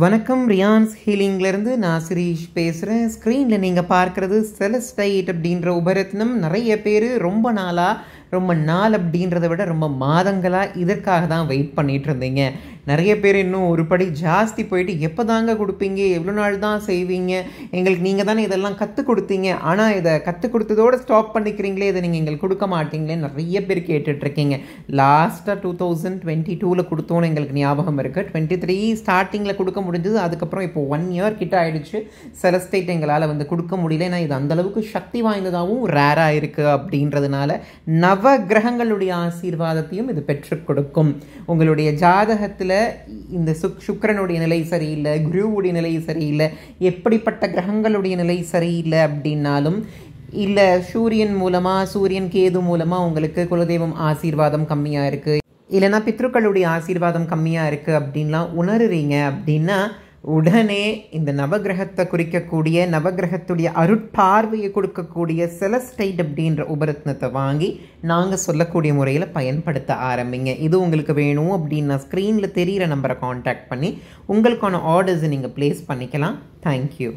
வணக்கம் ரியான்ஸ் ஹீலிங்லேருந்து நான் சிரீஷ் பேசுகிறேன் ஸ்க்ரீனில் நீங்கள் பார்க்குறது செலஸ்டைட் அப்படின்ற உபரத்னம் நிறைய பேர் ரொம்ப நாளாக ரொம்ப நாள் அப்படின்றத விட ரொம்ப மாதங்களாக இதற்காக தான் வெயிட் பண்ணிகிட்டு இருந்தீங்க நிறைய பேர் இன்னும் ஒரு படி ஜாஸ்தி போயிட்டு எப்போ தாங்க கொடுப்பீங்க எவ்வளோ நாள் தான் செய்வீங்க எங்களுக்கு நீங்கள் தானே இதெல்லாம் கற்றுக் கொடுத்தீங்க ஆனால் இதை கற்றுக் கொடுத்ததோடு ஸ்டாப் பண்ணிக்கிறீங்களே இதை நீங்கள் எங்களுக்கு கொடுக்க மாட்டீங்களே நிறைய பேர் கேட்டுட்ருக்கீங்க லாஸ்ட்டாக டூ தௌசண்ட் டுவெண்ட்டி டூவில் கொடுத்தோன்னு எங்களுக்கு ஞாபகம் இருக்குது டுவெண்ட்டி த்ரீ ஸ்டார்டிங்கில் கொடுக்க முடிஞ்சது அதுக்கப்புறம் இப்போ ஒன் இயர் கிட்ட ஆகிடுச்சு ஸ்டேட் எங்களால் வந்து கொடுக்க முடியல ஏன்னா இது அந்தளவுக்கு சக்தி வாய்ந்ததாகவும் ரேராக இருக்குது அப்படின்றதுனால நவ கிரகங்களுடைய ஆசீர்வாதத்தையும் இது பெற்றுக் கொடுக்கும் உங்களுடைய ஜாதகத்தில் நிலையில் இந்த சுக் சுக்கரனுடைய நிலை சரியில்லை குருவுடைய நிலை சரியில்லை எப்படிப்பட்ட கிரகங்களுடைய நிலை சரியில்லை அப்படின்னாலும் இல்லை சூரியன் மூலமாக சூரியன் கேது மூலமாக உங்களுக்கு குலதெய்வம் ஆசீர்வாதம் கம்மியாக இருக்குது இல்லைனா பித்ருக்களுடைய ஆசீர்வாதம் கம்மியாக இருக்குது அப்படின்லாம் உணருறீங்க அப்படின்னா உடனே இந்த நவகிரகத்தை குறிக்கக்கூடிய நவகிரகத்துடைய அருட்பார்வையை கொடுக்கக்கூடிய செலஸ்டைட் அப்படின்ற உபரத்னத்தை வாங்கி நாங்கள் சொல்லக்கூடிய முறையில் பயன்படுத்த ஆரம்பிங்க இது உங்களுக்கு வேணும் நான் ஸ்க்ரீனில் தெரிகிற நம்பரை காண்டாக்ட் பண்ணி உங்களுக்கான ஆர்டர்ஸை நீங்கள் ப்ளேஸ் பண்ணிக்கலாம் தேங்க்யூ